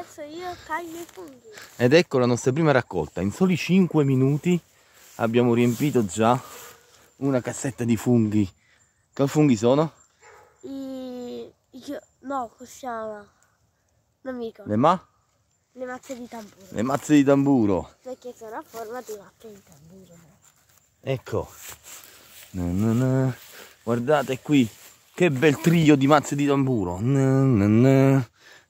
Adesso io taglio i funghi. Ed ecco la nostra prima raccolta. In soli 5 minuti abbiamo riempito già una cassetta di funghi. Che funghi sono? I... Io... No, possiamo... Non mi ricordo. Le ma? Le mazze di tamburo. Le mazze di tamburo. Perché sono a forma di mazze di tamburo. Ecco. Na, na, na. Guardate qui. Che bel trio di mazze di tamburo. Na na na.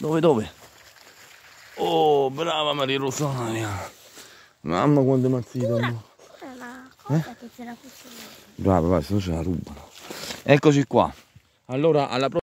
Dove, dove? Oh, brava Maria Rosaria. Mamma quante mazzite. Una, eh? che c'era Brava, vai, se no ce la rubano. Eccoci qua. Allora, alla prossima.